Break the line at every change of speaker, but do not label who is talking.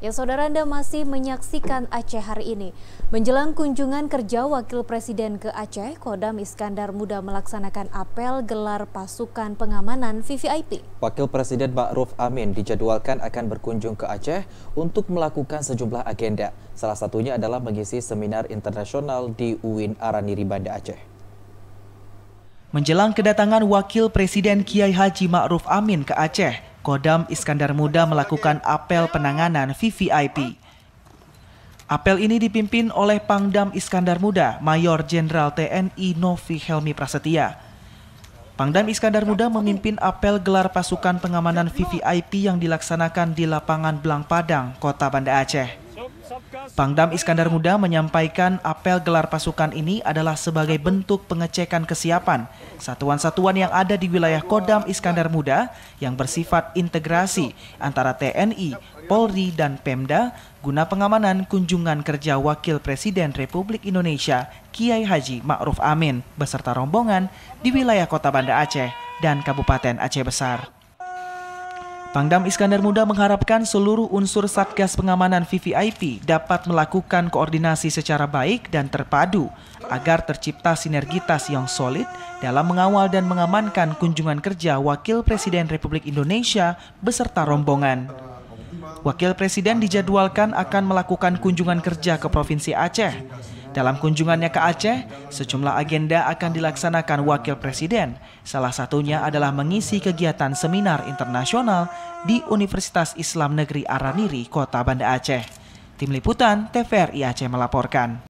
Yang saudara Anda masih menyaksikan Aceh hari ini. Menjelang kunjungan kerja Wakil Presiden ke Aceh, Kodam Iskandar Muda melaksanakan apel gelar pasukan pengamanan VVIP.
Wakil Presiden Ma'ruf Amin dijadwalkan akan berkunjung ke Aceh untuk melakukan sejumlah agenda. Salah satunya adalah mengisi seminar internasional di UIN Araniri Banda Aceh.
Menjelang kedatangan Wakil Presiden Kiai Haji Ma'ruf Amin ke Aceh, Kodam Iskandar Muda melakukan apel penanganan VVIP. Apel ini dipimpin oleh Pangdam Iskandar Muda, Mayor Jenderal TNI Novi Helmi Prasetya. Pangdam Iskandar Muda memimpin apel gelar pasukan pengamanan VVIP yang dilaksanakan di lapangan Blang Padang, Kota Banda Aceh. Pangdam Iskandar Muda menyampaikan apel gelar pasukan ini adalah sebagai bentuk pengecekan kesiapan satuan-satuan yang ada di wilayah Kodam Iskandar Muda yang bersifat integrasi antara TNI, Polri, dan Pemda guna pengamanan kunjungan kerja Wakil Presiden Republik Indonesia Kiai Haji Ma'ruf Amin beserta rombongan di wilayah kota Banda Aceh dan Kabupaten Aceh Besar. Pangdam Iskandar Muda mengharapkan seluruh unsur Satgas Pengamanan VVIP dapat melakukan koordinasi secara baik dan terpadu agar tercipta sinergitas yang solid dalam mengawal dan mengamankan kunjungan kerja Wakil Presiden Republik Indonesia beserta rombongan. Wakil Presiden dijadwalkan akan melakukan kunjungan kerja ke Provinsi Aceh dalam kunjungannya ke Aceh, sejumlah agenda akan dilaksanakan wakil presiden. Salah satunya adalah mengisi kegiatan seminar internasional di Universitas Islam Negeri Araniri, Kota Banda Aceh. Tim Liputan TVRI Aceh melaporkan.